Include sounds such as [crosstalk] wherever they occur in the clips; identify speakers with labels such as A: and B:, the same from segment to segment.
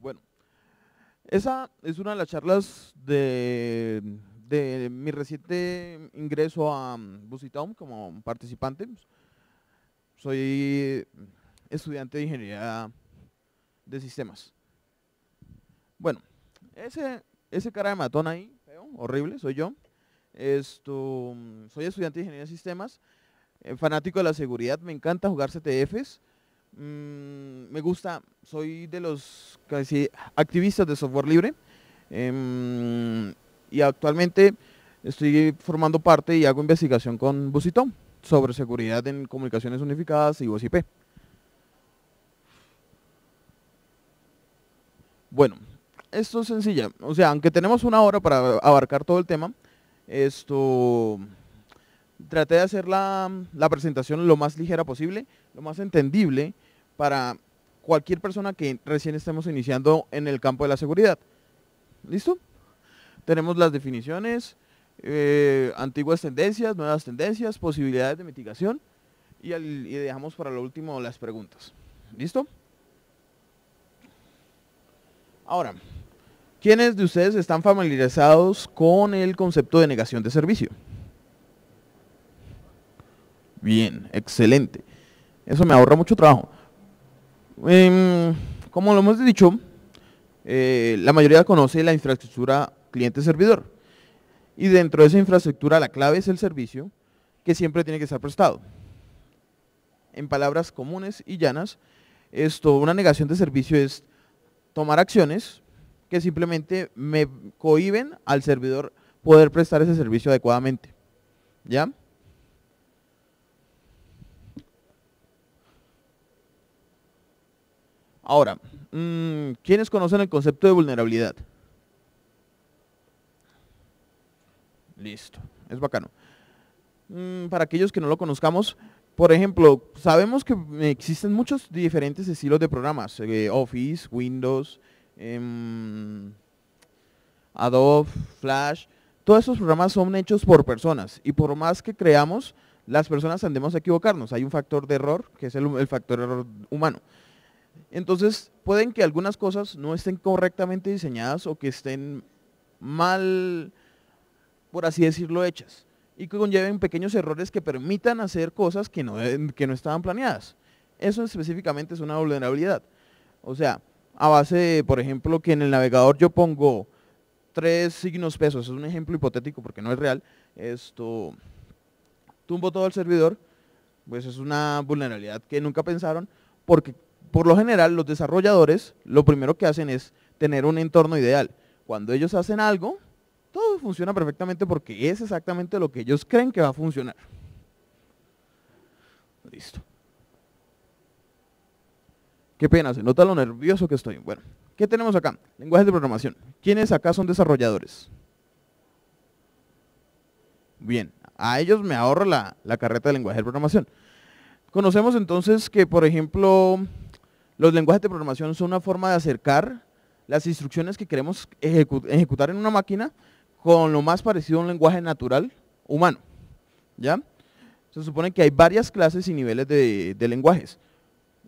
A: Bueno, esa es una de las charlas de, mi reciente ingreso a mm, Busitown como participante. Soy estudiante de ingeniería de sistemas. Bueno, ese, ese cara de matón ahí, feo, horrible, soy yo. Mm, soy estudiante de ingeniería de sistemas, eh, fanático de la seguridad, me encanta jugar CTFs Mm, me gusta, soy de los casi activistas de software libre em, y actualmente estoy formando parte y hago investigación con Busitón sobre seguridad en comunicaciones unificadas y USIP. Bueno, esto es sencilla, o sea, aunque tenemos una hora para abarcar todo el tema, esto traté de hacer la, presentación lo más ligera posible, lo más entendible para cualquier persona que recién estemos iniciando en el campo de la seguridad. ¿Listo? Tenemos las definiciones, eh, antiguas tendencias, nuevas tendencias, posibilidades de mitigación y, y dejamos para lo último las preguntas. ¿Listo? Ahora, ¿quiénes de ustedes están familiarizados con el concepto de negación de servicio? Bien, excelente. Eso me ahorra mucho trabajo. Em, como lo hemos dicho, eh, la mayoría conoce la infraestructura cliente-servidor. Y dentro de esa infraestructura la clave es el servicio que siempre tiene que estar prestado. En palabras comunes y llanas, esto, una negación de servicio es tomar acciones que simplemente me cohiben al servidor poder prestar ese servicio adecuadamente. ¿Ya? Ahora, mm, ¿quiénes conocen el concepto de vulnerabilidad? Listo, es bacano. Mm, para aquellos que no lo conozcamos, por ejemplo, sabemos que mm, existen muchos diferentes estilos de programas, eh, Office, Windows, em, Adobe, Flash, todos esos programas son hechos por personas y por más que creamos, las personas tendemos a equivocarnos. Hay un factor de error, que es el, el factor error humano. Entonces, pueden que algunas cosas no estén correctamente diseñadas o que estén mal, por así decirlo, hechas y que conlleven pequeños errores que permitan hacer cosas que no, que no estaban planeadas. Eso específicamente es una vulnerabilidad. O sea, a base de, por ejemplo, que en el navegador yo pongo tres signos pesos, es un ejemplo hipotético porque no es real, esto, tumbo todo el servidor, pues es una vulnerabilidad que nunca pensaron, porque por lo general los desarrolladores lo primero que hacen es tener un entorno ideal. Cuando ellos hacen algo, todo funciona perfectamente porque es exactamente lo que ellos creen que va a funcionar. Listo. Qué pena, se nota lo nervioso que estoy. Bueno, ¿qué tenemos acá? Lenguajes de programación. ¿Quiénes acá son desarrolladores? Bien, a ellos me ahorro la, la carreta de lenguaje de programación. Conocemos entonces que, por ejemplo, los lenguajes de programación son una forma de acercar las instrucciones que queremos ejecutar en una máquina con lo más parecido a un lenguaje natural humano. ¿ya? Se supone que hay varias clases y niveles de, lenguajes.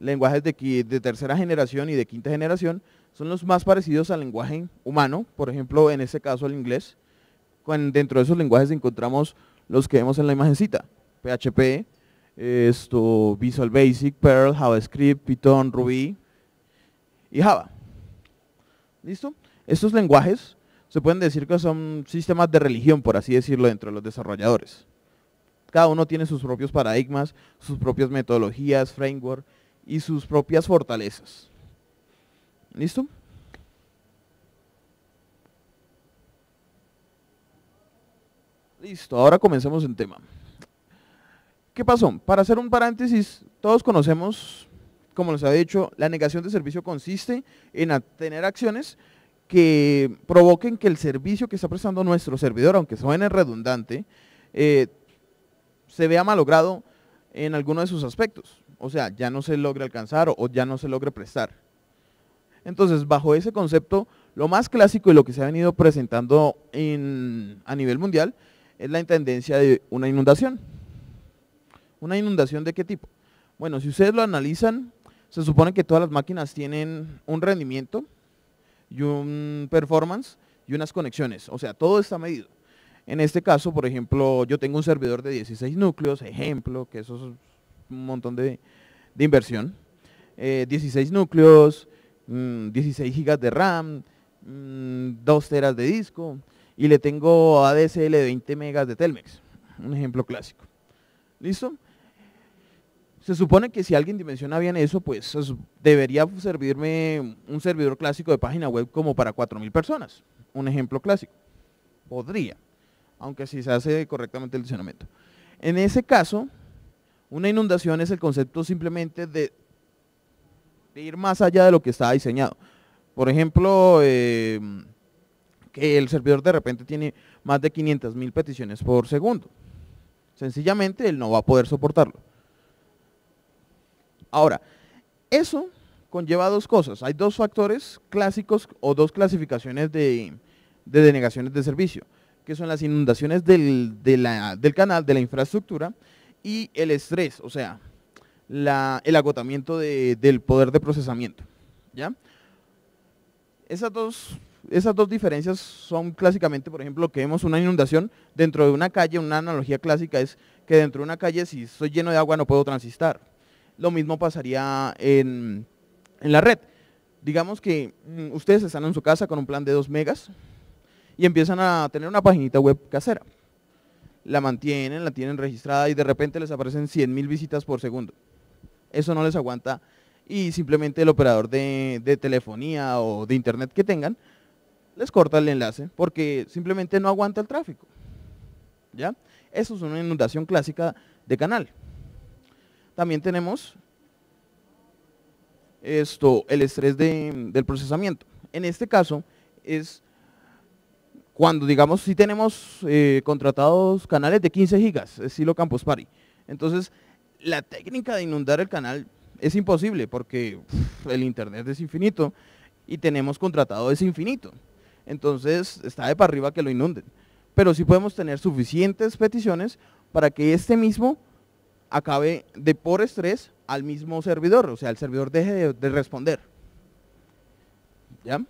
A: Lenguajes de, tercera generación y de quinta generación son los más parecidos al lenguaje humano, por ejemplo, en este caso el inglés. dentro de esos lenguajes encontramos los que vemos en la imagencita, PHP, esto, Visual Basic, Perl, JavaScript, Python, Ruby y Java. ¿Listo? Estos lenguajes se pueden decir que son sistemas de religión, por así decirlo, dentro de los desarrolladores. Cada uno tiene sus propios paradigmas, sus propias metodologías, framework y sus propias fortalezas. ¿Listo? Listo, ahora comencemos en tema. ¿Qué pasó? Para hacer un paréntesis, todos conocemos, como les había dicho, la negación de servicio consiste en tener acciones que provoquen que el servicio que está prestando nuestro servidor, aunque suene redundante, eh, se vea malogrado en alguno de sus aspectos. O sea, ya no se logre alcanzar o, ya no se logre prestar. Entonces, bajo ese concepto, lo más clásico y lo que se ha venido presentando a nivel mundial es la intendencia de una inundación ¿Una inundación de qué tipo? Bueno, si ustedes lo analizan, se supone que todas las máquinas tienen un rendimiento y un performance y unas conexiones. O sea, todo está medido. En este caso, por ejemplo, yo tengo un servidor de 16 núcleos, ejemplo, que eso es un montón de, inversión. 16 eh, núcleos, 16 mm, gigas de RAM, 2 mm, teras de disco y le tengo ADSL de 20 megas de Telmex. Un ejemplo clásico. ¿Listo? se supone que si alguien dimensiona bien eso, pues debería servirme un servidor clásico de página web como para 4.000 personas. Un ejemplo clásico. Podría, aunque si se hace correctamente el diseñamiento. En ese caso, una inundación es el concepto simplemente de, ir más allá de lo que está diseñado. Por ejemplo, em, que el servidor de repente tiene más de 500.000 peticiones por segundo. Sencillamente, él no va a poder soportarlo Ahora, eso conlleva dos cosas. Hay dos factores clásicos o dos clasificaciones de, denegaciones de servicio, que son las inundaciones del, canal, de la infraestructura, y el estrés, o sea, el agotamiento del poder de procesamiento. Esas, dos, esas dos diferencias son clásicamente, por ejemplo, que vemos una inundación dentro de una calle, una analogía clásica es que dentro de una calle si estoy lleno de agua no puedo transistar, lo mismo pasaría en, la red. Digamos que mm, ustedes están en su casa con un plan de 2 megas y empiezan a tener una paginita web casera. La mantienen, la tienen registrada y de repente les aparecen 100.000 visitas por segundo. Eso no les aguanta y simplemente el operador de, de telefonía o de internet que tengan les corta el enlace porque simplemente no aguanta el tráfico. ¿Ya? Eso es una inundación clásica de canal. También tenemos esto, el estrés del procesamiento. En este caso es cuando, digamos, si tenemos eh, contratados canales de 15 gigas, estilo Campus Party. Entonces, la técnica de inundar el canal es imposible porque el internet es infinito y tenemos contratado es infinito. Entonces, está de para arriba que lo inunden. Pero sí podemos tener suficientes peticiones para que este mismo acabe de por estrés al mismo servidor, o sea, el servidor deje de, responder. ¿Ya?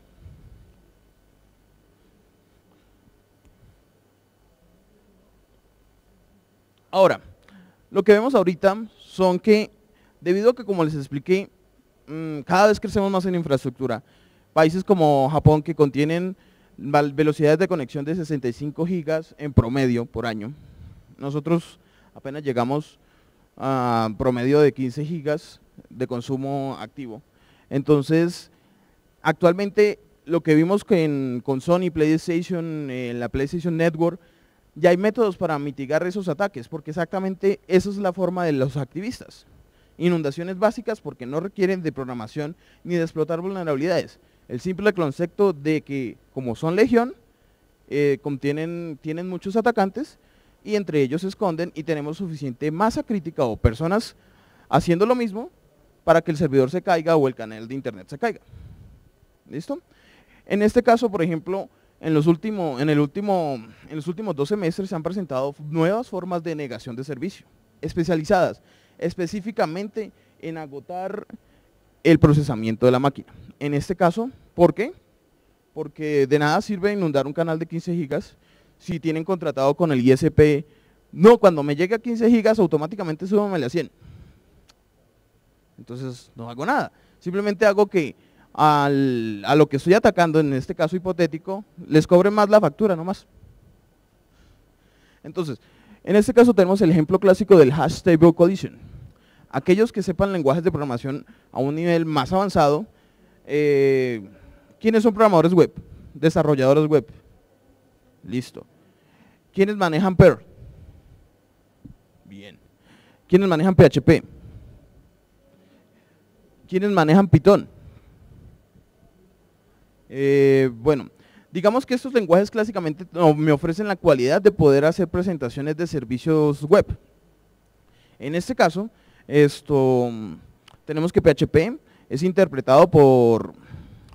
A: Ahora, lo que vemos ahorita son que, debido a que como les expliqué, mm, cada vez crecemos más en infraestructura. Países como Japón que contienen velocidades de conexión de 65 gigas en promedio por año. Nosotros apenas llegamos promedio de 15 gigas de consumo activo. Entonces, actualmente lo que vimos que en, con Sony, PlayStation, en eh, la PlayStation Network, ya hay métodos para mitigar esos ataques, porque exactamente esa es la forma de los activistas. Inundaciones básicas porque no requieren de programación ni de explotar vulnerabilidades. El simple concepto de que como son legión, eh, contienen, tienen muchos atacantes, y entre ellos se esconden y tenemos suficiente masa crítica o personas haciendo lo mismo para que el servidor se caiga o el canal de internet se caiga. ¿Listo? En este caso, por ejemplo, en los, en, el último, en los últimos dos semestres se han presentado nuevas formas de negación de servicio, especializadas, específicamente en agotar el procesamiento de la máquina. En este caso, ¿por qué? Porque de nada sirve inundar un canal de 15 gigas si tienen contratado con el ISP, no, cuando me llega a 15 gigas automáticamente súbame a 100. Entonces no hago nada. Simplemente hago que a lo que estoy atacando, en este caso hipotético, les cobre más la factura, no más. Entonces, en este caso tenemos el ejemplo clásico del hash table collision. Aquellos que sepan lenguajes de programación a un nivel más avanzado, eh, ¿quienes son programadores web? Desarrolladores web. Listo. ¿Quiénes manejan Perl? Bien. ¿Quiénes manejan PHP? ¿Quiénes manejan Python? Eh, bueno, digamos que estos lenguajes clásicamente me ofrecen la cualidad de poder hacer presentaciones de servicios web. En este caso, esto mm, tenemos que PHP es interpretado por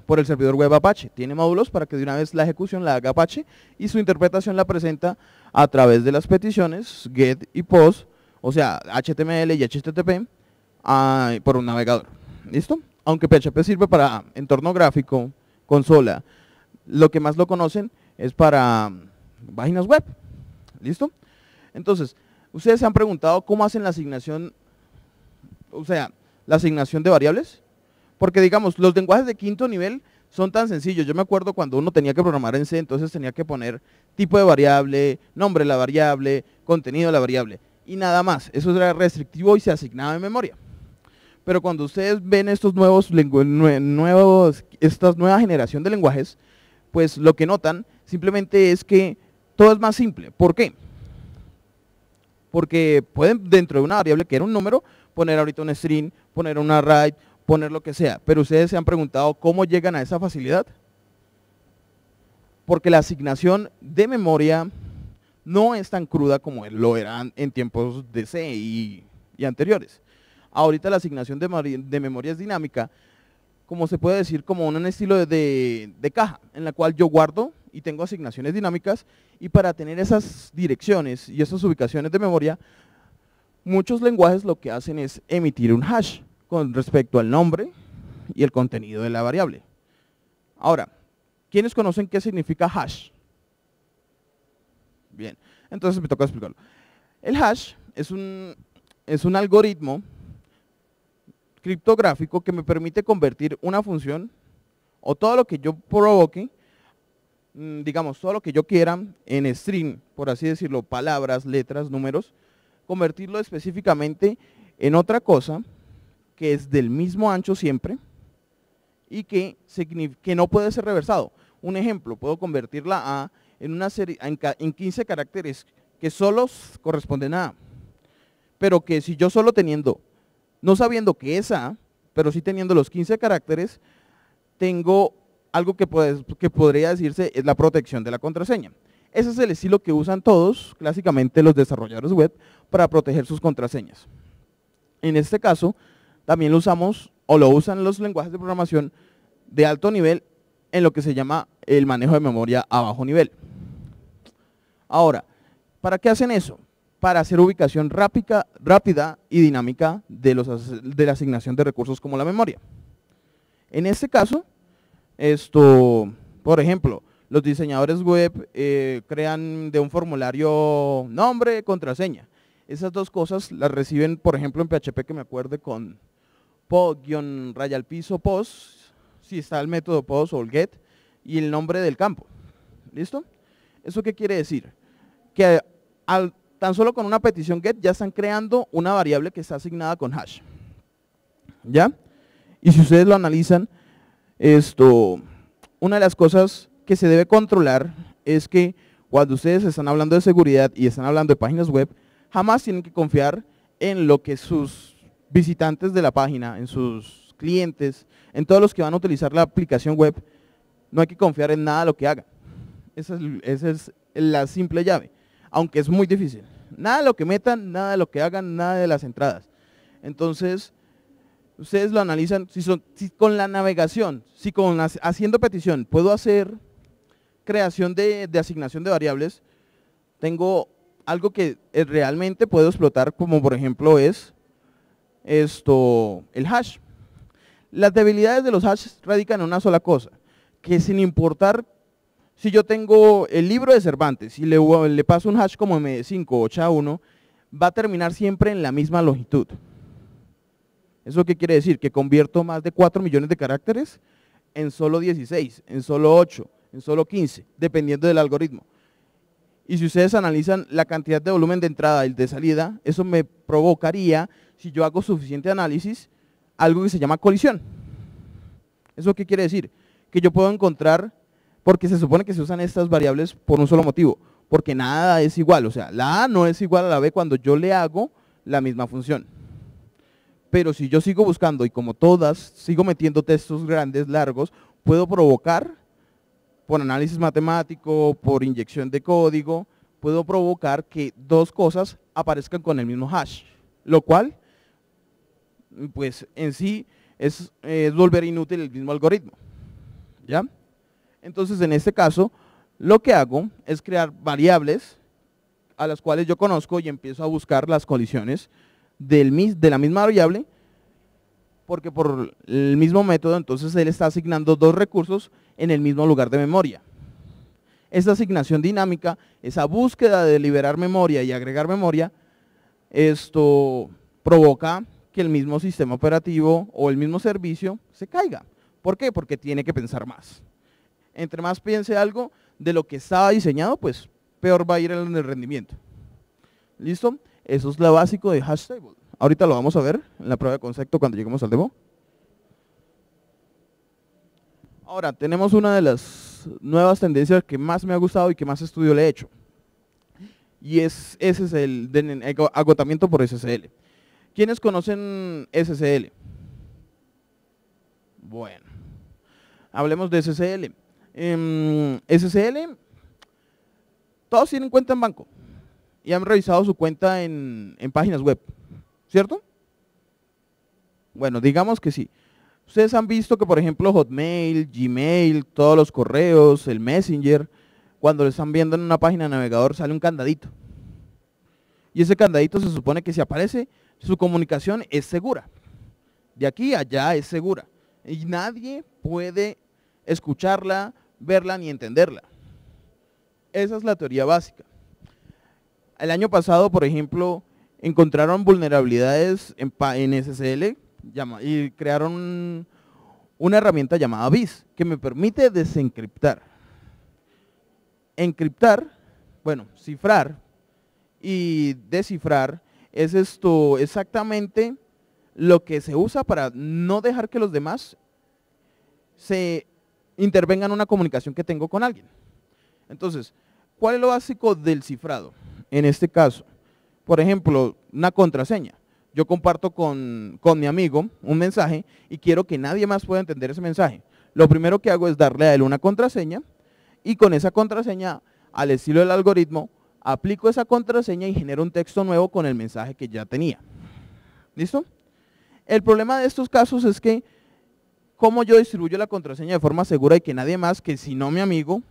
A: por el servidor web Apache. Tiene módulos para que de una vez la ejecución la haga Apache y su interpretación la presenta a través de las peticiones GET y POST, o sea, HTML y HTTP, ah, por un navegador. ¿Listo? Aunque PHP sirve para entorno gráfico, consola, lo que más lo conocen es para páginas web. ¿Listo? Entonces, ustedes se han preguntado cómo hacen la asignación, o sea, la asignación de variables. Porque digamos, los lenguajes de quinto nivel son tan sencillos. Yo me acuerdo cuando uno tenía que programar en C, entonces tenía que poner tipo de variable, nombre de la variable, contenido de la variable y nada más. Eso era restrictivo y se asignaba en memoria. Pero cuando ustedes ven estos nuevos, nuevos esta nueva generación de lenguajes, pues lo que notan simplemente es que todo es más simple. ¿Por qué? Porque pueden dentro de una variable que era un número poner ahorita un string, poner un array, poner lo que sea. Pero ustedes se han preguntado cómo llegan a esa facilidad. Porque la asignación de memoria no es tan cruda como lo era en tiempos de C y, anteriores. Ahorita la asignación de, memoria es dinámica, como se puede decir, como un estilo de caja, en la cual yo guardo y tengo asignaciones dinámicas, y para tener esas direcciones y esas ubicaciones de memoria, muchos lenguajes lo que hacen es emitir un hash, con respecto al nombre y el contenido de la variable. Ahora, ¿quiénes conocen qué significa hash? Bien, entonces me toca explicarlo. El hash es un, es un algoritmo criptográfico que me permite convertir una función o todo lo que yo provoque, mm, digamos, todo lo que yo quiera en string, por así decirlo, palabras, letras, números, convertirlo específicamente en otra cosa que es del mismo ancho siempre y que, que no puede ser reversado. Un ejemplo, puedo convertir la A en, una serie, en, 15 caracteres que solo corresponden a A. Pero que si yo solo teniendo, no sabiendo que es A, pero sí teniendo los 15 caracteres, tengo algo que, que podría decirse es la protección de la contraseña. Ese es el estilo que usan todos, clásicamente los desarrolladores web, para proteger sus contraseñas. En este caso, también lo usamos o lo usan los lenguajes de programación de alto nivel en lo que se llama el manejo de memoria a bajo nivel. Ahora, ¿para qué hacen eso? Para hacer ubicación rápida, y dinámica de, la asignación de recursos como la memoria. En este caso, esto, por ejemplo, los diseñadores web eh, crean de un formulario nombre, contraseña. Esas dos cosas las reciben, por ejemplo, en PHP que me acuerde con pod-raya al piso pos, si está el método pos o el get, y el nombre del campo. ¿Listo? ¿Eso qué quiere decir? Que tan solo con una petición get ya están creando una variable que está asignada con hash. ¿Ya? Y si ustedes lo analizan, esto, una de las cosas que se debe controlar es que cuando ustedes están hablando de seguridad y están hablando de páginas web, jamás tienen que confiar en lo que sus visitantes de la página, en sus clientes, en todos los que van a utilizar la aplicación web, no hay que confiar en nada lo que haga. Esa es, la simple llave, aunque es muy difícil. Nada de lo que metan, nada de lo que hagan, nada de las entradas. Entonces, ustedes lo analizan, si, con la navegación, si con haciendo petición puedo hacer creación de, asignación de variables, tengo algo que eh, realmente puedo explotar, como por ejemplo es esto, el hash. Las debilidades de los hashes radican en una sola cosa, que sin importar si yo tengo el libro de Cervantes y le, le paso un hash como MD5 o CHA1, va a terminar siempre en la misma longitud. ¿Eso qué quiere decir? Que convierto más de 4 millones de caracteres en solo 16, en solo 8, en solo 15, dependiendo del algoritmo. Y si ustedes analizan la cantidad de volumen de entrada y de salida, eso me provocaría si yo hago suficiente análisis, algo que se llama colisión. ¿Eso qué quiere decir? Que yo puedo encontrar, porque se supone que se usan estas variables por un solo motivo, porque nada es igual, o sea, la A no es igual a la B cuando yo le hago la misma función. Pero si yo sigo buscando y como todas, sigo metiendo textos grandes, largos, puedo provocar, por análisis matemático, por inyección de código, puedo provocar que dos cosas aparezcan con el mismo hash, lo cual pues en sí eh, es, volver inútil el mismo algoritmo. ¿Ya? Entonces, en este caso, lo que hago es crear variables a las cuales yo conozco y empiezo a buscar las colisiones del, de la misma variable, porque por el mismo método, entonces él está asignando dos recursos en el mismo lugar de memoria. Esa asignación dinámica, esa búsqueda de liberar memoria y agregar memoria, esto provoca que el mismo sistema operativo o el mismo servicio se caiga. ¿Por qué? Porque tiene que pensar más. Entre más piense algo de lo que estaba diseñado, pues peor va a ir en el rendimiento. ¿Listo? Eso es lo básico de hash table. Ahorita lo vamos a ver en la prueba de concepto cuando lleguemos al demo. Ahora, tenemos una de las nuevas tendencias que más me ha gustado y que más estudio le he hecho. Y es, ese es el, el agotamiento por SSL. ¿Quiénes conocen SSL? Bueno, hablemos de SSL. Eh, em, SSL, todos tienen cuenta en banco y han revisado su cuenta en, páginas web, ¿cierto? Bueno, digamos que sí. Ustedes han visto que, por ejemplo, Hotmail, Gmail, todos los correos, el Messenger, cuando lo están viendo en una página de navegador sale un candadito. Y ese candadito se supone que se aparece su comunicación es segura. De aquí a allá es segura. Y nadie puede escucharla, verla ni entenderla. Esa es la teoría básica. El año pasado, por ejemplo, encontraron vulnerabilidades en, SSL y crearon una herramienta llamada BIS que me permite desencriptar. Encriptar, bueno, cifrar y descifrar es esto exactamente lo que se usa para no dejar que los demás se intervengan en una comunicación que tengo con alguien. Entonces, ¿cuál es lo básico del cifrado? En este caso, por ejemplo, una contraseña. Yo comparto con, con mi amigo un mensaje y quiero que nadie más pueda entender ese mensaje. Lo primero que hago es darle a él una contraseña y con esa contraseña, al estilo del algoritmo, aplico esa contraseña y genero un texto nuevo con el mensaje que ya tenía. ¿Listo? El problema de estos casos es que cómo yo distribuyo la contraseña de forma segura y que nadie más que si no mi amigo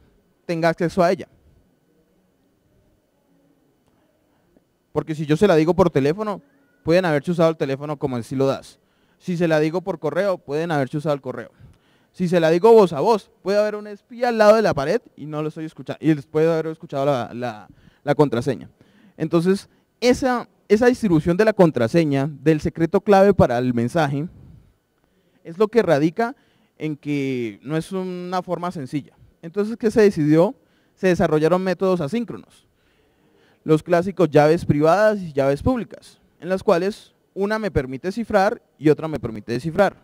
A: tenga acceso a ella. Porque si yo se la digo por teléfono, pueden haberse usado el teléfono como si lo das. Si se la digo por correo, pueden haberse usado el correo. Si se la digo voz a voz, puede haber un espía al lado de la pared y no lo estoy escuchando. Y después de haber escuchado la la contraseña. Entonces, esa, esa distribución de la contraseña, del secreto clave para el mensaje, es lo que radica en que no es una forma sencilla. Entonces, ¿qué se decidió? Se desarrollaron métodos asíncronos, los clásicos llaves privadas y llaves públicas, en las cuales una me permite cifrar y otra me permite descifrar.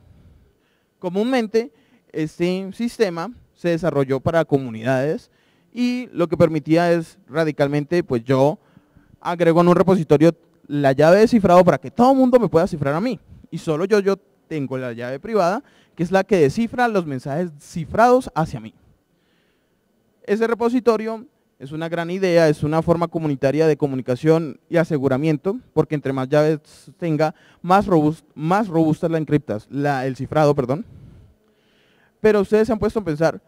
A: Comúnmente, este sistema se desarrolló para comunidades y lo que permitía es radicalmente, pues yo agrego en un repositorio la llave de cifrado para que todo el mundo me pueda cifrar a mí. Y solo yo, yo tengo la llave privada, que es la que descifra los mensajes cifrados hacia mí. Ese repositorio es una gran idea, es una forma comunitaria de comunicación y aseguramiento, porque entre más llaves tenga, más, robusta es la encriptas, la, el cifrado, perdón. Pero ustedes se han puesto a pensar,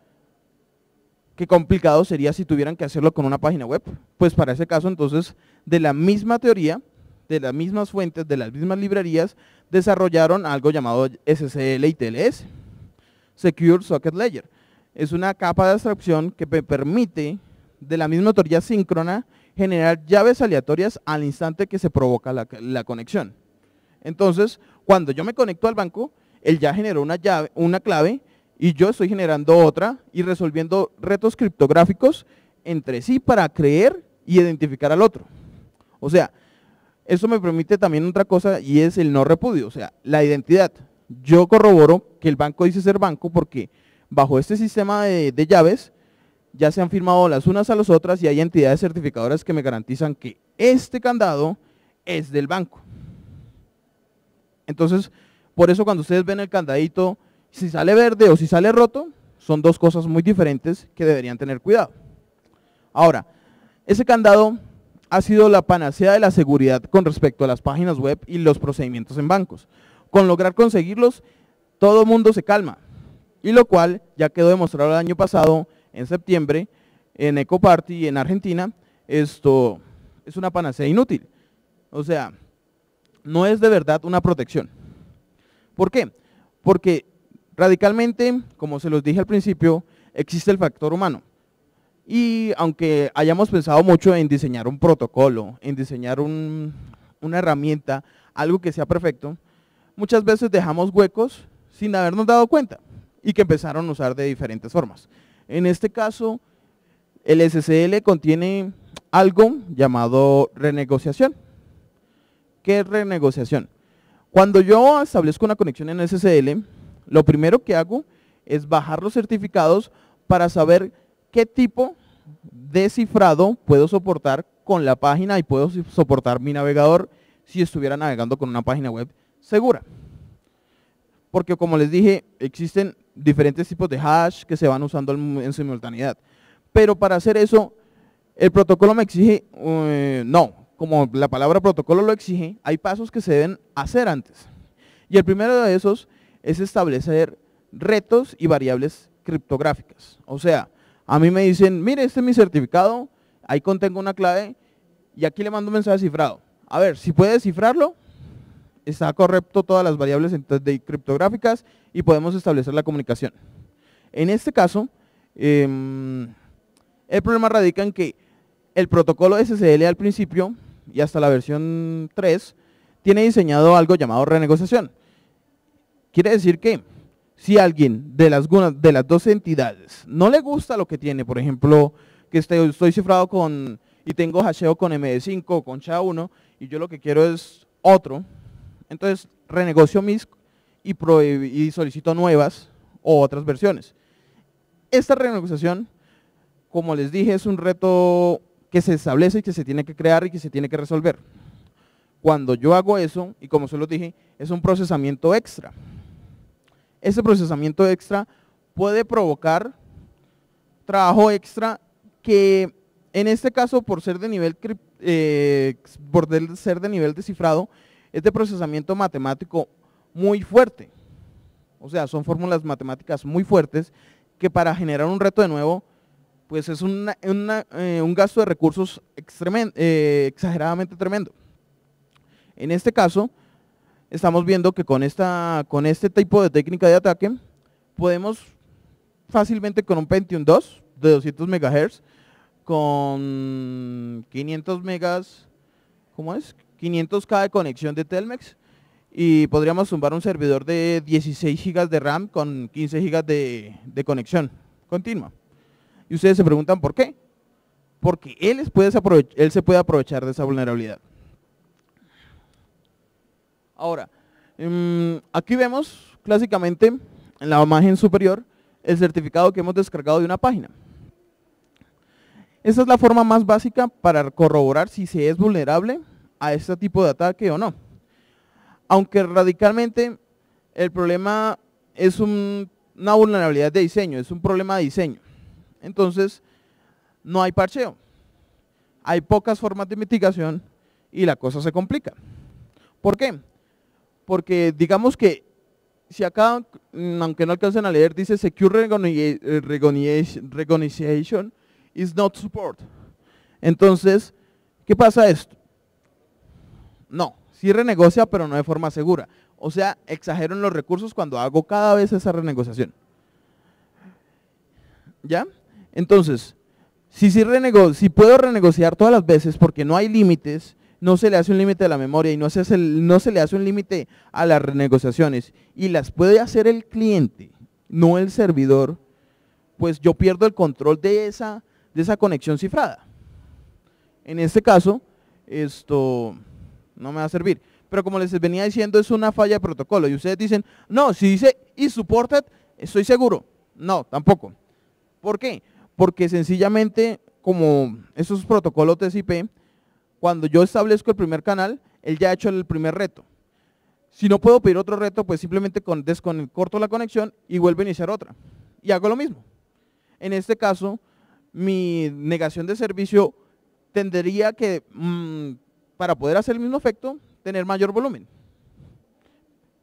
A: Qué complicado sería si tuvieran que hacerlo con una página web. Pues para ese caso, entonces, de la misma teoría, de las mismas fuentes, de las mismas librerías, desarrollaron algo llamado SSL y TLS, Secure Socket Layer. Es una capa de abstracción que permite, de la misma teoría síncrona, generar llaves aleatorias al instante que se provoca la, la conexión. Entonces, cuando yo me conecto al banco, él ya generó una, llave, una clave y yo estoy generando otra y resolviendo retos criptográficos entre sí para creer y identificar al otro. O sea, eso me permite también otra cosa y es el no repudio, o sea, la identidad. Yo corroboro que el banco dice ser banco porque bajo este sistema de, llaves ya se han firmado las unas a las otras y hay entidades certificadoras que me garantizan que este candado es del banco. Entonces, por eso cuando ustedes ven el candadito si sale verde o si sale roto, son dos cosas muy diferentes que deberían tener cuidado. Ahora, ese candado ha sido la panacea de la seguridad con respecto a las páginas web y los procedimientos en bancos. Con lograr conseguirlos, todo el mundo se calma, y lo cual ya quedó demostrado el año pasado, en septiembre, en Ecoparty en Argentina, esto es una panacea inútil. O sea, no es de verdad una protección. ¿Por qué? Porque Radicalmente, como se los dije al principio, existe el factor humano. Y aunque hayamos pensado mucho en diseñar un protocolo, en diseñar una herramienta, algo que sea perfecto, muchas veces dejamos huecos sin habernos dado cuenta y que empezaron a usar de diferentes formas. En este caso, el SSL contiene algo llamado renegociación. ¿Qué es renegociación? Cuando yo establezco una conexión en SSL, lo primero que hago es bajar los certificados para saber qué tipo de cifrado puedo soportar con la página y puedo soportar mi navegador si estuviera navegando con una página web segura. Porque como les dije, existen diferentes tipos de hash que se van usando en simultaneidad. Pero para hacer eso, el protocolo me exige, eh, no, como la palabra protocolo lo exige, hay pasos que se deben hacer antes. Y el primero de esos es establecer retos y variables criptográficas. O sea, a mí me dicen, mire, este es mi certificado, ahí contengo una clave y aquí le mando un mensaje cifrado. A ver, si puede descifrarlo, está correcto todas las variables criptográficas y podemos establecer la comunicación. En este caso, em, el problema radica en que el protocolo SSL al principio y hasta la versión 3 tiene diseñado algo llamado renegociación. Quiere decir que si alguien de las, de las dos entidades no le gusta lo que tiene, por ejemplo, que este, estoy, cifrado con y tengo hasheo con MD5, o con SHA-1, y yo lo que quiero es otro, entonces renegocio mis y, y solicito nuevas o otras versiones. Esta renegociación, como les dije, es un reto que se establece y que se tiene que crear y que se tiene que resolver. Cuando yo hago eso, y como se lo dije, es un procesamiento extra ese procesamiento extra puede provocar trabajo extra que en este caso por ser de nivel eh, por ser de nivel descifrado es de procesamiento matemático muy fuerte. O sea, son fórmulas matemáticas muy fuertes que para generar un reto de nuevo, pues es eh, un gasto de recursos eh, exageradamente tremendo. En este caso, estamos viendo que con, esta, con este tipo de técnica de ataque podemos fácilmente con un Pentium 2 de 200 MHz, con 500 megas, ¿cómo es? 500K de conexión de Telmex y podríamos zumbar un servidor de 16 GB de RAM con 15 GB de, conexión continua. Y ustedes se preguntan por qué. Porque él se puede aprovechar de esa vulnerabilidad. Ahora, em, aquí vemos clásicamente en la imagen superior el certificado que hemos descargado de una página. Esta es la forma más básica para corroborar si se es vulnerable a este tipo de ataque o no. Aunque radicalmente el problema es una vulnerabilidad de diseño, es un problema de diseño. Entonces, no hay parcheo. Hay pocas formas de mitigación y la cosa se complica. ¿Por qué? porque digamos que si acá, mm, aunque no alcancen a leer, dice Secure renegotiation eh, is not support. Entonces, ¿qué pasa esto? No, sí renegocia, pero no de forma segura. O sea, exagero en los recursos cuando hago cada vez esa renegociación. ¿Ya? Entonces, si, si renego si puedo renegociar todas las veces porque no hay límites, no se le hace un límite a la memoria y no se, no se le hace un límite a las renegociaciones y las puede hacer el cliente, no el servidor, pues yo pierdo el control de esa, de esa conexión cifrada. En este caso, esto no me va a servir. Pero como les venía diciendo, es una falla de protocolo. Y ustedes dicen, no, si dice y supported, estoy seguro. No, tampoco. ¿Por qué? Porque sencillamente, como esos protocolos TCP cuando yo establezco el primer canal, él ya ha hecho el primer reto. Si no puedo pedir otro reto, pues simplemente con, corto la conexión y vuelvo a iniciar otra. Y hago lo mismo. En este caso, mi negación de servicio tendría que, mm, para poder hacer el mismo efecto, tener mayor volumen.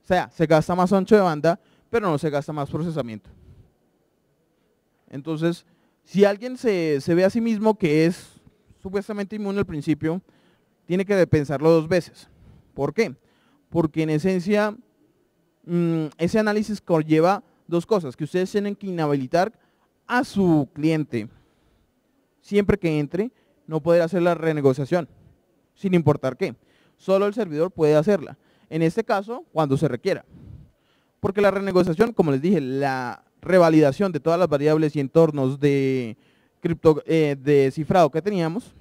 A: O sea, se gasta más ancho de banda, pero no se gasta más procesamiento. Entonces, si alguien se ve a sí mismo que es supuestamente inmune al principio, tiene que pensarlo dos veces. ¿Por qué? Porque en esencia mm, ese análisis conlleva dos cosas, que ustedes tienen que inhabilitar a su cliente siempre que entre, no poder hacer la renegociación, sin importar qué. Solo el servidor puede hacerla. En este caso, cuando se requiera. Porque la renegociación, como les dije, la revalidación de todas las variables y entornos de, cripto, eh, de cifrado que teníamos,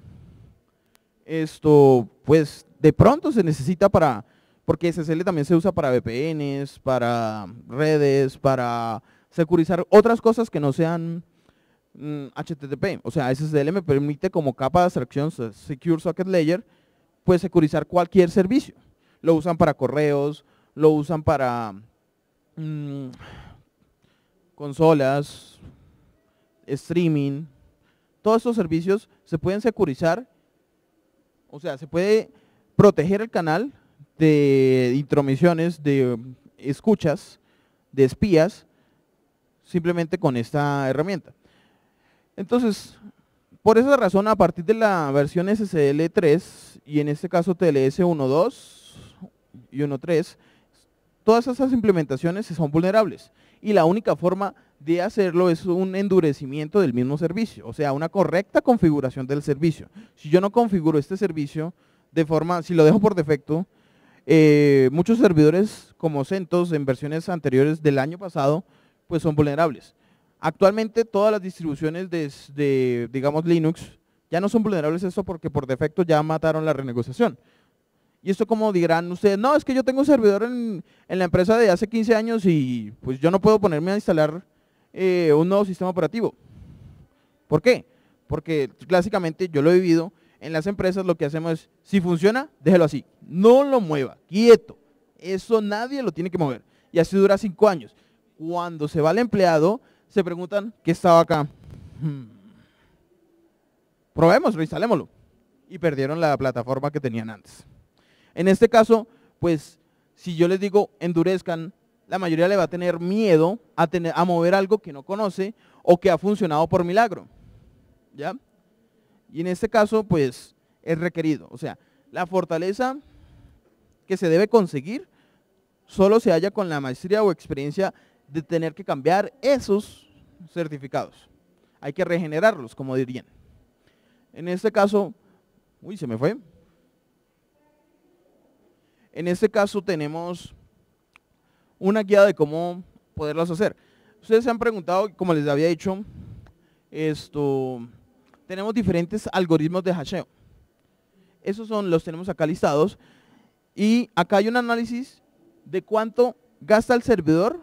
A: esto, pues de pronto se necesita para, porque SSL también se usa para VPNs, para redes, para securizar otras cosas que no sean mm, HTTP. O sea, SSL me permite como capa de abstracción, Secure Socket Layer, pues securizar cualquier servicio. Lo usan para correos, lo usan para mm, consolas, streaming. Todos estos servicios se pueden securizar o sea, se puede proteger el canal de intromisiones, de escuchas, de espías, simplemente con esta herramienta. Entonces, por esa razón, a partir de la versión SSL3 y en este caso TLS 1.2 y 1.3, todas esas implementaciones son vulnerables y la única forma de hacerlo es un endurecimiento del mismo servicio, o sea, una correcta configuración del servicio. Si yo no configuro este servicio de forma, si lo dejo por defecto, eh, muchos servidores como CentOS en versiones anteriores del año pasado, pues son vulnerables. Actualmente todas las distribuciones de, digamos, Linux ya no son vulnerables eso porque por defecto ya mataron la renegociación. Y esto como dirán ustedes, no, es que yo tengo un servidor en, la empresa de hace 15 años y pues yo no puedo ponerme a instalar eh, un nuevo sistema operativo. ¿Por qué? Porque clásicamente yo lo he vivido, en las empresas lo que hacemos es, si funciona, déjelo así, no lo mueva, quieto. Eso nadie lo tiene que mover. Y así dura cinco años. Cuando se va el empleado, se preguntan, ¿qué estaba acá? Hmm. Probemos, reinstalémoslo. Y perdieron la plataforma que tenían antes. En este caso, pues si yo les digo endurezcan, la mayoría le va a tener miedo a, tener, a mover algo que no conoce o que ha funcionado por milagro. ¿Ya? Y en este caso, pues es requerido. O sea, la fortaleza que se debe conseguir solo se halla con la maestría o experiencia de tener que cambiar esos certificados. Hay que regenerarlos, como dirían. En este caso, uy, se me fue. En este caso tenemos una guía de cómo poderlas hacer. Ustedes se han preguntado, como les había dicho, tenemos diferentes algoritmos de hasheo. Esos son, los tenemos acá listados. Y acá hay un análisis de cuánto gasta el servidor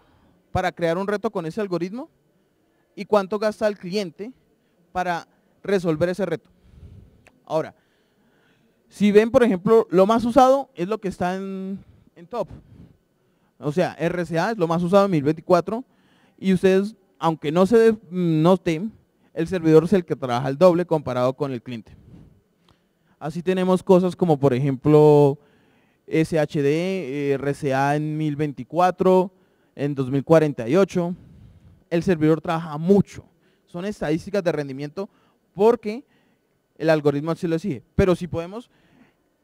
A: para crear un reto con ese algoritmo y cuánto gasta el cliente para resolver ese reto. Ahora, si ven, por ejemplo, lo más usado es lo que está en, top. O sea, RCA es lo más usado en 1024 y ustedes, aunque no se noten, el servidor es el que trabaja el doble comparado con el cliente. Así tenemos cosas como, por ejemplo, SHD, eh, RCA en 1024, en 2048. El servidor trabaja mucho. Son estadísticas de rendimiento porque el algoritmo así lo sigue. Pero si podemos,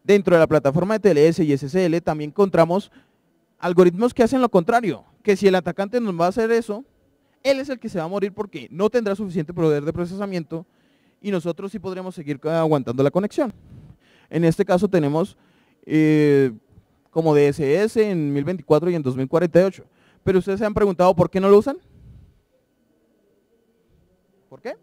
A: dentro de la plataforma de TLS y SSL también encontramos algoritmos que hacen lo contrario, que si el atacante nos va a hacer eso, él es el que se va a morir porque no tendrá suficiente poder de procesamiento y nosotros sí podremos seguir aguantando la conexión. En este caso tenemos eh, como DSS en 1024 y en 2048. Pero ustedes se han preguntado por qué no lo usan. ¿Por qué?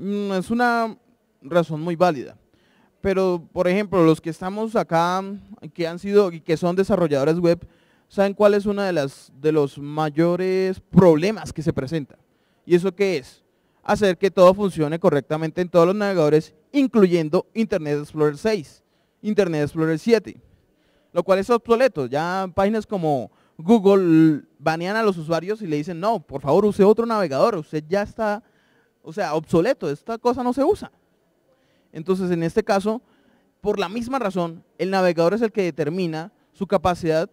A: Mm, es una razón muy válida. Pero, por ejemplo, los que estamos acá, que han sido y que son desarrolladores web, saben cuál es uno de, de los mayores problemas que se presenta. ¿Y eso qué es? Hacer que todo funcione correctamente en todos los navegadores, incluyendo Internet Explorer 6, Internet Explorer 7, lo cual es obsoleto. Ya páginas como Google banean a los usuarios y le dicen, no, por favor use otro navegador, usted ya está o sea, obsoleto, esta cosa no se usa. Entonces, en este caso, por la misma razón, el navegador es el que determina su capacidad,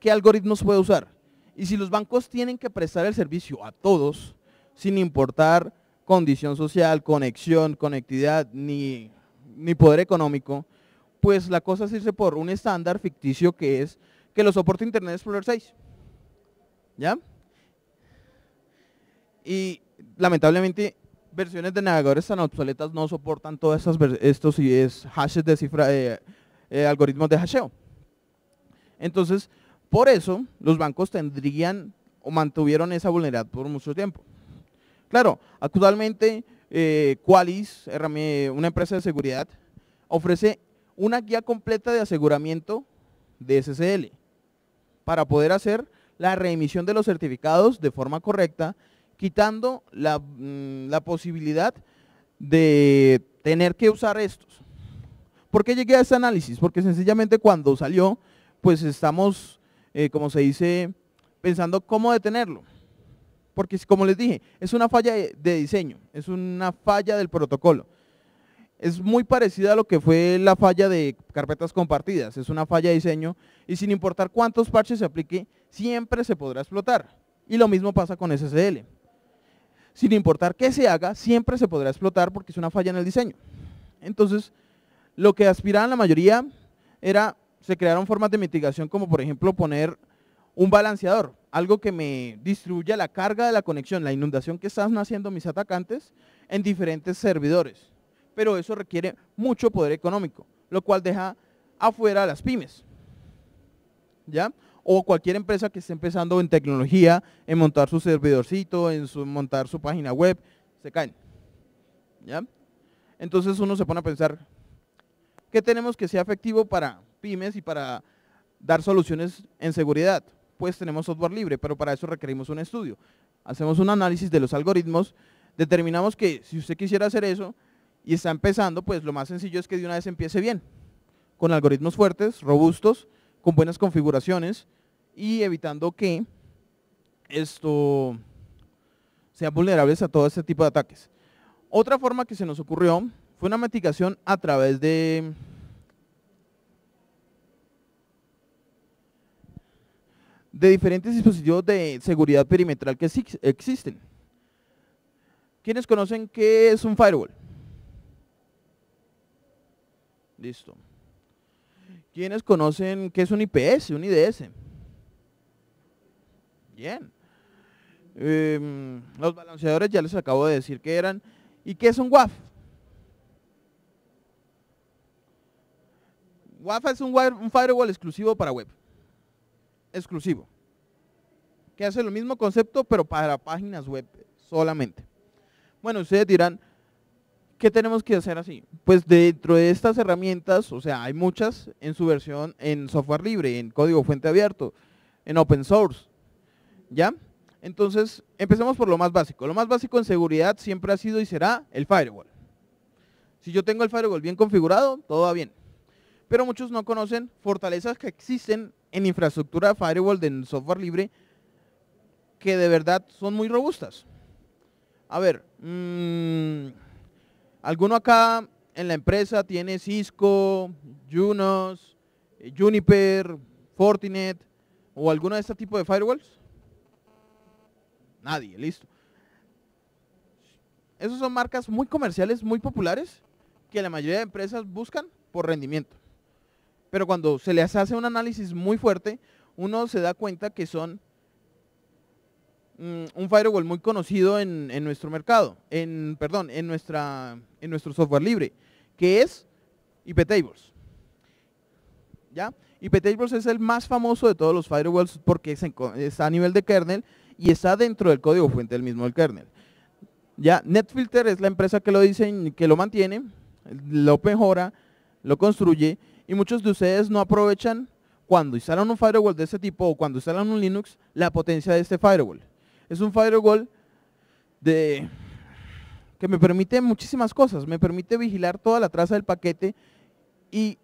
A: qué algoritmos puede usar. Y si los bancos tienen que prestar el servicio a todos, sin importar condición social, conexión, conectividad, ni, poder económico, pues la cosa se irse por un estándar ficticio que es que lo soporte Internet Explorer 6. ¿Ya? Y lamentablemente versiones de navegadores tan obsoletas no soportan todos estos, estos y es hashes de cifra, eh, eh, algoritmos de hasheo. Entonces, por eso los bancos tendrían o mantuvieron esa vulnerabilidad por mucho tiempo. Claro, actualmente eh, Qualys, una empresa de seguridad, ofrece una guía completa de aseguramiento de SSL para poder hacer la reemisión de los certificados de forma correcta quitando mm, la, posibilidad de tener que usar estos. ¿Por qué llegué a este análisis? Porque sencillamente cuando salió, pues estamos, eh, como se dice, pensando cómo detenerlo. Porque como les dije, es una falla de diseño, es una falla del protocolo. Es muy parecida a lo que fue la falla de carpetas compartidas, es una falla de diseño y sin importar cuántos parches se aplique, siempre se podrá explotar. Y lo mismo pasa con SSL sin importar qué se haga, siempre se podrá explotar porque es una falla en el diseño. Entonces, lo que aspiraban la mayoría era, se crearon formas de mitigación como por ejemplo poner un balanceador, algo que me distribuya la carga de la conexión, la inundación que están haciendo mis atacantes en diferentes servidores. Pero eso requiere mucho poder económico, lo cual deja afuera a las pymes. ¿Ya? o cualquier empresa que esté empezando en tecnología, en montar su servidorcito, en montar su página web, se caen. Entonces uno se pone a pensar, ¿qué tenemos que sea efectivo para pymes y para dar soluciones en seguridad? Pues tenemos software libre, pero para eso requerimos un estudio. Hacemos un análisis de los algoritmos, determinamos que si usted quisiera hacer eso y está empezando, pues lo más sencillo es que de una vez empiece bien, con algoritmos fuertes, robustos, con buenas configuraciones y evitando que esto sea vulnerables a todo este tipo de ataques. Otra forma que se nos ocurrió fue una mitigación a través de de diferentes dispositivos de seguridad perimetral que existen. ¿Quiénes conocen qué es un firewall? Listo. ¿Quiénes conocen qué es un IPS, un IDS? Bien. Em, los balanceadores ya les acabo de decir que eran. ¿Y qué es un WAF? WAF es un, un firewall exclusivo para web. Exclusivo. Que hace lo mismo concepto, pero para páginas web solamente. Bueno, ustedes dirán, ¿Qué tenemos que hacer así? Pues dentro de estas herramientas, o sea, hay muchas en su versión en software libre, en código fuente abierto, en open source. ¿Ya? Entonces, empecemos por lo más básico. Lo más básico en seguridad siempre ha sido y será el firewall. Si yo tengo el firewall bien configurado, todo va bien. Pero muchos no conocen fortalezas que existen en infraestructura firewall de software libre que de verdad son muy robustas. A ver, mm, ¿Alguno acá en la empresa tiene Cisco, Junos, eh, Juniper, Fortinet o alguno de este tipo de firewalls? Nadie, listo. Esas son marcas muy comerciales, muy populares, que la mayoría de empresas buscan por rendimiento. Pero cuando se les hace un análisis muy fuerte, uno se da cuenta que son Mm, un firewall muy conocido en, nuestro mercado, en, perdón, en, nuestra, en nuestro software libre, que es IPTables. ¿Ya? IPTables es el más famoso de todos los firewalls porque está a nivel de kernel y está dentro del código fuente del mismo del kernel. Ya, Netfilter es la empresa que lo dicen, que lo mantiene, lo mejora, lo construye y muchos de ustedes no aprovechan cuando instalan un firewall de este tipo o cuando instalan un Linux la potencia de este firewall es un firewall que me permite muchísimas cosas. Me permite vigilar toda la traza del paquete y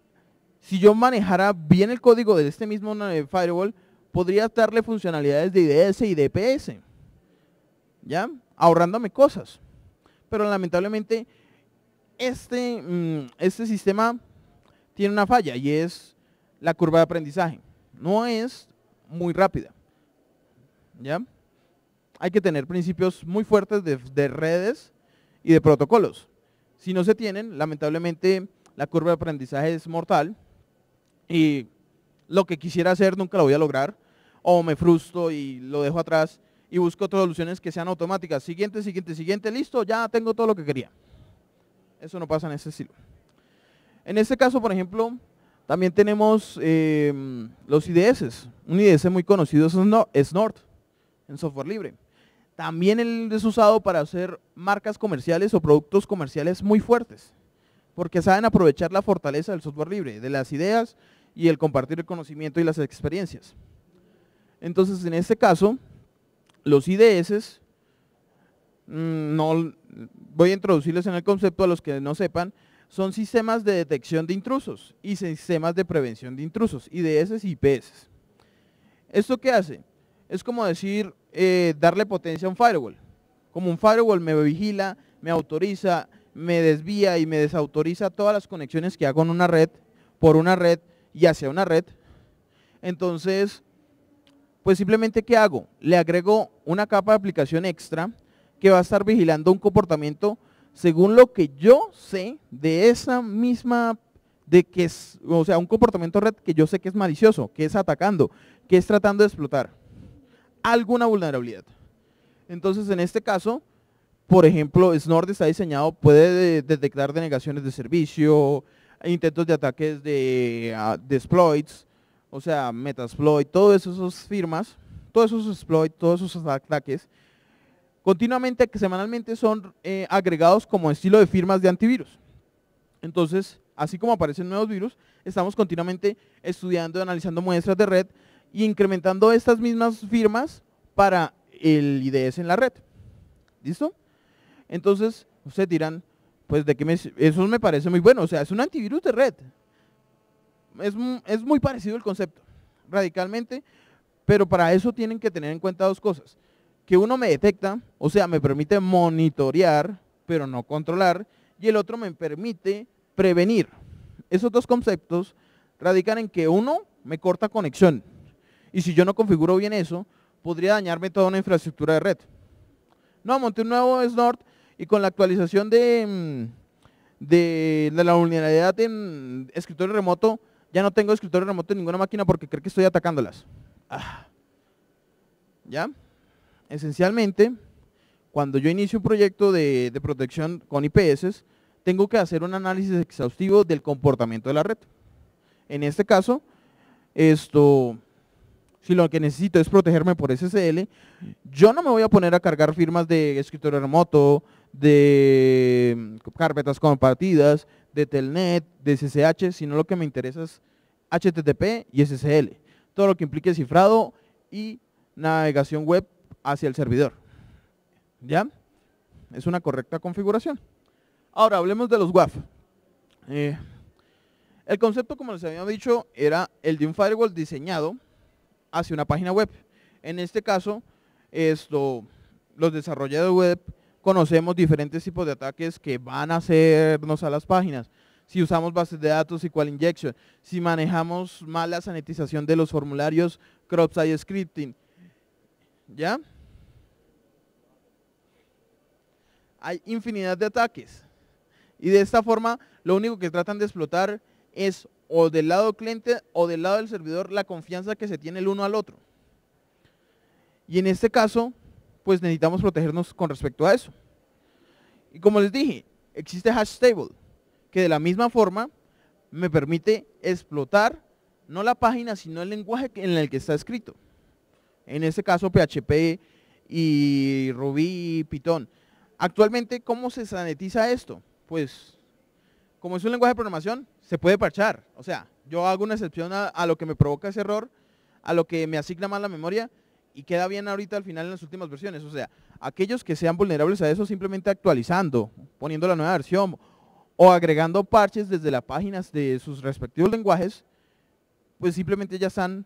A: si yo manejara bien el código de este mismo eh, firewall, podría darle funcionalidades de IDS y DPS, ¿ya? Ahorrándome cosas. Pero lamentablemente este, mm, este sistema tiene una falla y es la curva de aprendizaje. No es muy rápida, ¿ya? hay que tener principios muy fuertes de, redes y de protocolos. Si no se tienen, lamentablemente la curva de aprendizaje es mortal y lo que quisiera hacer nunca lo voy a lograr o me frustro y lo dejo atrás y busco otras soluciones que sean automáticas. Siguiente, siguiente, siguiente, listo, ya tengo todo lo que quería. Eso no pasa en este estilo. En este caso, por ejemplo, también tenemos eh, los IDS. Un IDS muy conocido es Snort, en software libre. También él es usado para hacer marcas comerciales o productos comerciales muy fuertes, porque saben aprovechar la fortaleza del software libre, de las ideas y el compartir el conocimiento y las experiencias. Entonces, en este caso, los IDS, mm, no, voy a introducirles en el concepto a los que no sepan, son sistemas de detección de intrusos y sistemas de prevención de intrusos, IDS y IPS. ¿Esto qué hace? es como decir, eh, darle potencia a un firewall. Como un firewall me vigila, me autoriza, me desvía y me desautoriza todas las conexiones que hago en una red, por una red y hacia una red. Entonces, pues simplemente ¿qué hago? Le agrego una capa de aplicación extra que va a estar vigilando un comportamiento según lo que yo sé de esa misma, de que es, o sea, un comportamiento red que yo sé que es malicioso, que es atacando, que es tratando de explotar alguna vulnerabilidad. Entonces, en este caso, por ejemplo, Snort está diseñado, puede detectar denegaciones de servicio, intentos de ataques de, ah, exploits, o sea, Metasploit, todas esas firmas, todos esos exploits, todos esos ataques, continuamente, que semanalmente son eh, agregados como estilo de firmas de antivirus. Entonces, así como aparecen nuevos virus, estamos continuamente estudiando y analizando muestras de red y incrementando estas mismas firmas para el IDS en la red. ¿Listo? Entonces, ustedes dirán, pues de que eso me parece muy bueno, o sea, es un antivirus de red. Es, es muy parecido el concepto, radicalmente, pero para eso tienen que tener en cuenta dos cosas. Que uno me detecta, o sea, me permite monitorear, pero no controlar, y el otro me permite prevenir. Esos dos conceptos radican en que uno me corta conexión, y si yo no configuro bien eso, podría dañarme toda una infraestructura de red. No, monté un nuevo snort y con la actualización mm, de, la vulnerabilidad en escritorio remoto, ya no tengo escritorio remoto en ninguna máquina porque creo que estoy atacándolas. Ah. ¿Ya? Esencialmente, cuando yo inicio un proyecto de, de protección con IPS, tengo que hacer un análisis exhaustivo del comportamiento de la red. En este caso, esto si lo que necesito es protegerme por SSL, yo no me voy a poner a cargar firmas de escritorio remoto, de mm, carpetas compartidas, de telnet, de SSH, sino lo que me interesa es HTTP y SSL. Todo lo que implique cifrado y navegación web hacia el servidor. ¿Ya? Es una correcta configuración. Ahora, hablemos de los WAF. Eh, el concepto, como les había dicho, era el de un firewall diseñado hacia una página web. En este caso, esto, los desarrolladores web conocemos diferentes tipos de ataques que van a hacernos a las páginas. Si usamos bases de datos, SQL injection, si manejamos mal la sanitización de los formularios, cross-site scripting. ¿Ya? Hay infinidad de ataques. Y de esta forma, lo único que tratan de explotar es o del lado cliente o del lado del servidor la confianza que se tiene el uno al otro. Y en este caso, pues necesitamos protegernos con respecto a eso. Y como les dije, existe hash table, que de la misma forma me permite explotar no la página, sino el lenguaje en el que está escrito. En este caso, PHP y Ruby y Python. Actualmente, ¿cómo se sanitiza esto? Pues, como es un lenguaje de programación, se puede parchar. O sea, yo hago una excepción a, lo que me provoca ese error, a lo que me asigna mal la memoria y queda bien ahorita al final en las últimas versiones. O sea, aquellos que sean vulnerables a eso simplemente actualizando, poniendo la nueva versión o agregando parches desde las páginas de sus respectivos lenguajes, pues simplemente ya están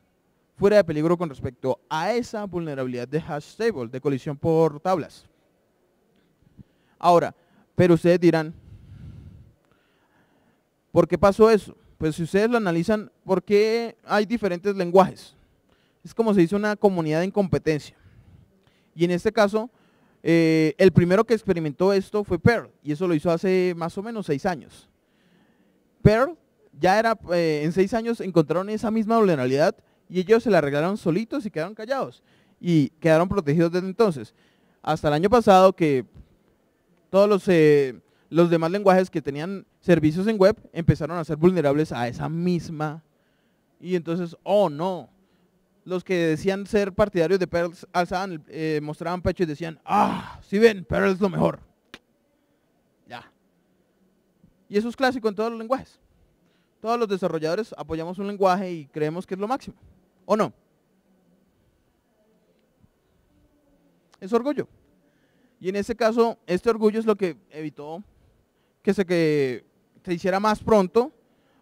A: fuera de peligro con respecto a esa vulnerabilidad de hash table, de colisión por tablas. Ahora, pero ustedes dirán, ¿Por qué pasó eso? Pues si ustedes lo analizan, ¿por qué hay diferentes lenguajes? Es como se dice una comunidad en competencia. Y en este caso, eh, el primero que experimentó esto fue Perl. y eso lo hizo hace más o menos seis años. Perl, ya era, eh, en seis años encontraron esa misma vulnerabilidad y ellos se la arreglaron solitos y quedaron callados y quedaron protegidos desde entonces. Hasta el año pasado que todos los, eh, los demás lenguajes que tenían servicios en web empezaron a ser vulnerables a esa misma. Y entonces, oh no, los que decían ser partidarios de Perl alzaban, eh, mostraban pecho y decían, ah, si ven, Perl es lo mejor. Ya. Y eso es clásico en todos los lenguajes. Todos los desarrolladores apoyamos un lenguaje y creemos que es lo máximo. ¿O no? Es orgullo. Y en ese caso, este orgullo es lo que evitó que se que se hiciera más pronto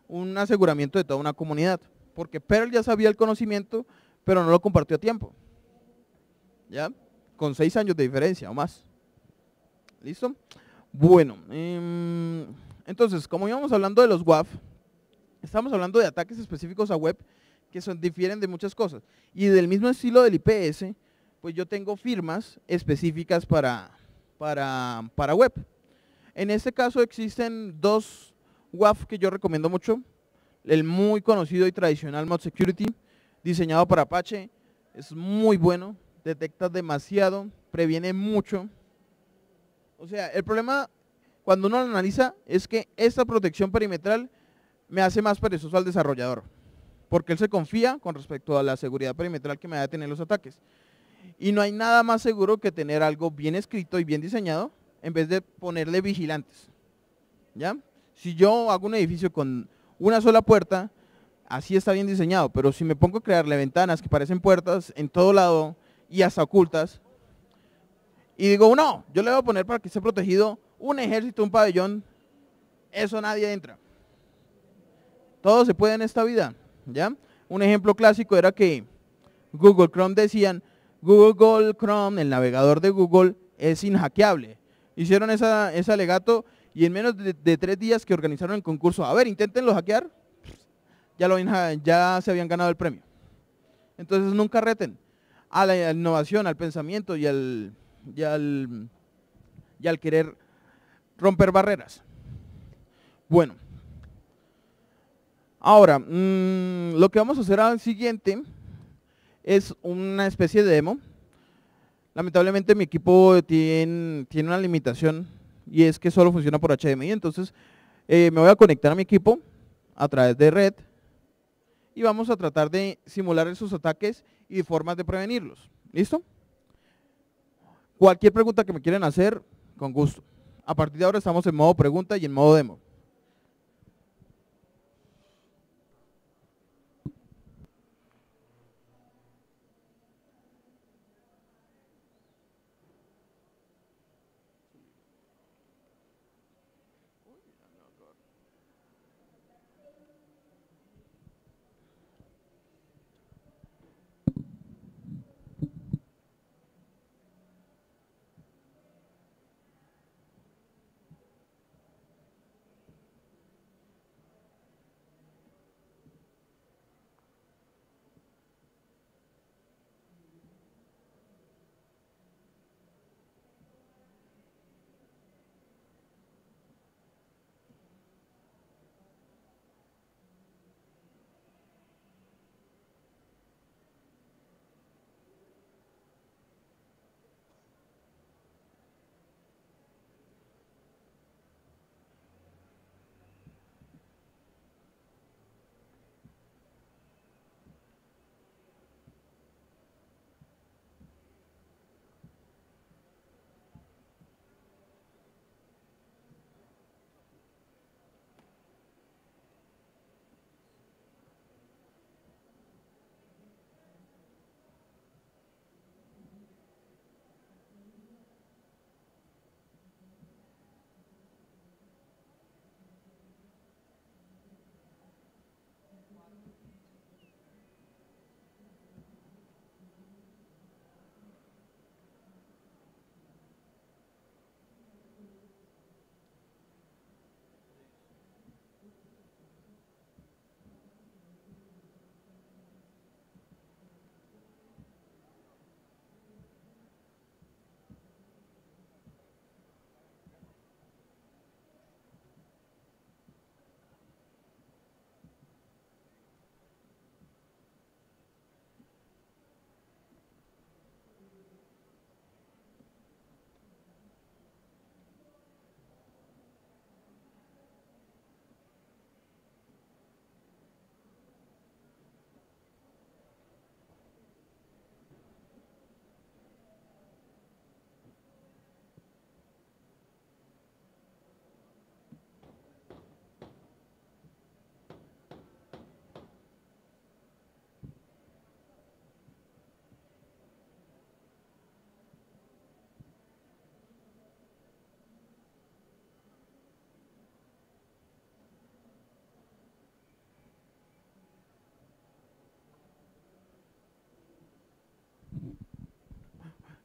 A: un aseguramiento de toda una comunidad, porque Perl ya sabía el conocimiento, pero no lo compartió a tiempo. ¿Ya? Con seis años de diferencia o más. ¿Listo? Bueno, em, entonces, como íbamos hablando de los WAF, estamos hablando de ataques específicos a web que son, difieren de muchas cosas. Y del mismo estilo del IPS, pues yo tengo firmas específicas para, para, para web. En este caso existen dos, WAF que yo recomiendo mucho, el muy conocido y tradicional Mod Security, diseñado para Apache, es muy bueno, detecta demasiado, previene mucho. O sea, el problema cuando uno lo analiza es que esta protección perimetral me hace más perezoso al desarrollador, porque él se confía con respecto a la seguridad perimetral que me va a tener los ataques. Y no hay nada más seguro que tener algo bien escrito y bien diseñado en vez de ponerle vigilantes. ¿Ya? Si yo hago un edificio con una sola puerta, así está bien diseñado, pero si me pongo a crearle ventanas que parecen puertas en todo lado y hasta ocultas, y digo, no, yo le voy a poner para que esté protegido un ejército, un pabellón, eso nadie entra. Todo se puede en esta vida, ¿ya? Un ejemplo clásico era que Google Chrome decían, Google Chrome, el navegador de Google, es inhaqueable. Hicieron ese alegato y en menos de, tres días que organizaron el concurso, a ver, inténtenlo hackear, ya, lo, ya se habían ganado el premio. Entonces nunca reten a la innovación, al pensamiento y al, y al, querer romper barreras. Bueno, ahora, mm, lo que vamos a hacer al siguiente es una especie de demo. Lamentablemente mi equipo tiene, tiene una limitación y es que solo funciona por HDMI. Entonces eh, me voy a conectar a mi equipo a través de red y vamos a tratar de simular esos ataques y formas de prevenirlos. ¿Listo? Cualquier pregunta que me quieran hacer, con gusto. A partir de ahora estamos en modo pregunta y en modo demo.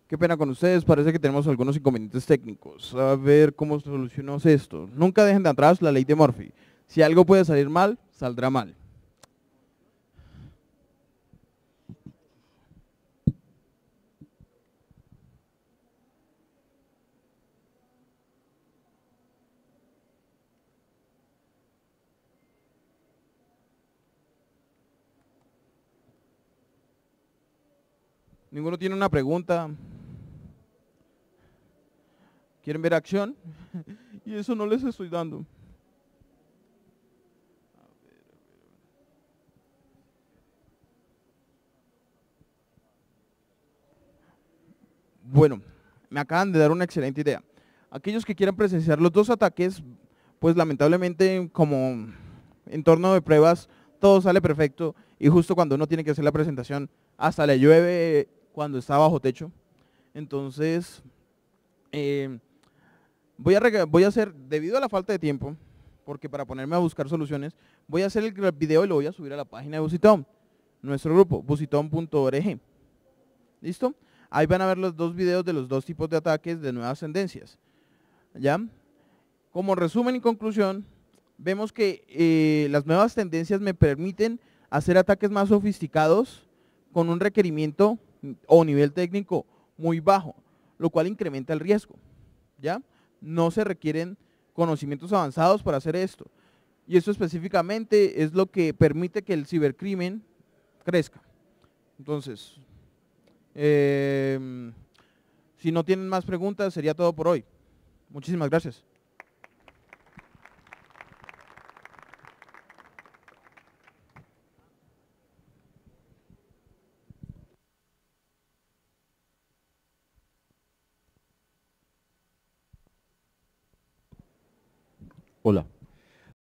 A: Qué pena con ustedes, parece que tenemos algunos inconvenientes técnicos. A ver cómo solucionamos esto. Nunca dejen de atrás la ley de Murphy. Si algo puede salir mal, saldrá mal. Ninguno tiene una pregunta. ¿Quieren ver acción? [laughs] y eso no les estoy dando. Bueno, me acaban de dar una excelente idea. Aquellos que quieran presenciar los dos ataques, pues lamentablemente como en torno de pruebas todo sale perfecto y justo cuando uno tiene que hacer la presentación hasta le llueve cuando está bajo techo. Entonces, eh, Voy a, hacer, debido a la falta de tiempo, porque para ponerme a buscar soluciones, voy a hacer el video y lo voy a subir a la página de Busitón, nuestro grupo, busitón.org. ¿Listo? Ahí van a ver los dos videos de los dos tipos de ataques de nuevas tendencias. ¿Ya? Como resumen y conclusión, vemos que eh, las nuevas tendencias me permiten hacer ataques más sofisticados con un requerimiento o nivel técnico muy bajo, lo cual incrementa el riesgo. ¿Ya? no se requieren conocimientos avanzados para hacer esto. Y eso específicamente es lo que permite que el cibercrimen crezca. Entonces, em, si no tienen más preguntas, sería todo por hoy. Muchísimas gracias. Hola.